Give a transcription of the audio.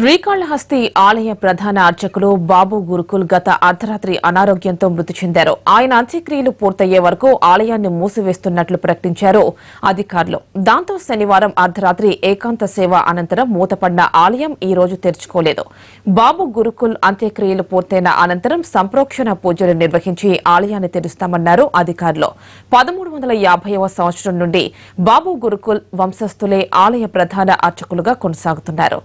శ్రీకాళహస్తి ఆలయ ప్రధాన అర్చకులు బాబు గురుకుల్ గత అర్ధరాత్రి అనారోగ్యంతో మృతి చెందారు ఆయన అంత్యక్రియలు పూర్తయ్యే వరకు ఆలయాన్ని మూసివేస్తున్నట్లు ప్రకటించారు అధికారులు దాంతో శనివారం అర్ధరాత్రి ఏకాంత సేవ అనంతరం మూతపడిన ఆలయం ఈ రోజు తెరుచుకోలేదు బాబు గురుకుల్ అంత్యక్రియలు పూర్తయిన అనంతరం సంప్రోక్షణ పూజలు నిర్వహించి ఆలయాన్ని తెరుస్తామన్నారు అధికారులు పదమూడు వందల యాభైవ సంవత్సరం నుండి బాబు గురుకుల్ వంశస్థులే ఆలయ ప్రధాన అర్చకులుగా కొనసాగుతున్నారు